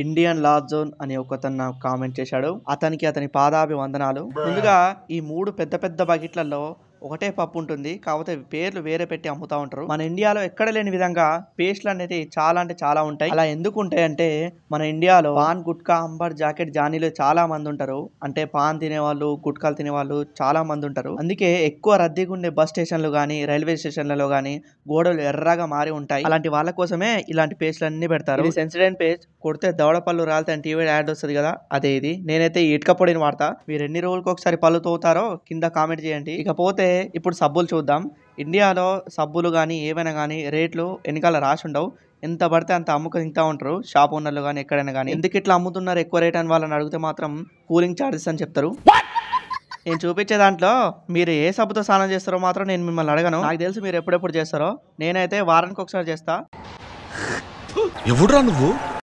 Indian లా zone అని ఒకతను comment చేశాడు అతనికి అతని పాదాభి వందనాలు ముందుగా ఈ మూడు పెద్ద పెద్ద బకెట్లలో ఒకటే పప్పు ఉంటుంది కాకపోతే పేర్లు వేరే పెట్టి అమ్ముతా ఉంటారు మన ఇండియాలో ఎక్కడ లేని విధంగా పేస్ట్లు అనేది చాలా అంటే చాలా ఉంటాయి అలా ఎందుకు ఉంటాయి అంటే మన ఇండియాలో పాన్ గుట్కా అంబర్ జాకెట్ జానీలు చాలా మంది ఉంటారు అంటే పాన్ తినేవాళ్ళు గుట్కాలు తినేవాళ్ళు చాలా మంది ఉంటారు అందుకే ఎక్కువ రద్దీగా ఉండే బస్ స్టేషన్లు కానీ రైల్వే స్టేషన్లలో కానీ గోడలు ఎర్రగా మారి ఉంటాయి అలాంటి వాళ్ళ కోసమే ఇలాంటి పేస్ట్లు అన్ని పెడతారు సెన్సిడెంట్ పేజ్ కొడితే దవడపళ్ళు రాలితే టీవీ యాడ్ వస్తుంది కదా అదే ఇది నేనైతే ఇటుక పొడిని వాడతా మీరు ఎన్ని రోజులకు ఒకసారి పళ్ళు తోగుతారో కింద కామెంట్ చేయండి ఇకపోతే అయితే ఇప్పుడు సబ్బులు చూద్దాం ఇండియాలో సబ్బులు కానీ ఏవైనా కానీ రేట్లు వెనకాల రాసి ఉండవు ఎంత పడితే అంత అమ్ముకుని తింటూ ఉంటారు షాప్ ఓనర్లు కానీ ఎక్కడైనా కానీ ఎందుకు ఇట్లా అమ్ముతున్నారు ఎక్కువ రేట్ అని వాళ్ళని అడిగితే మాత్రం కూలింగ్ ఛార్జెస్ అని చెప్తారు నేను చూపించే దాంట్లో మీరు ఏ సబ్బుతో స్నానం చేస్తారో మాత్రం నేను మిమ్మల్ని అడగను నాకు తెలుసు మీరు ఎప్పుడెప్పుడు చేస్తారో నేనైతే వారానికి ఒకసారి చేస్తా ఎవడు నువ్వు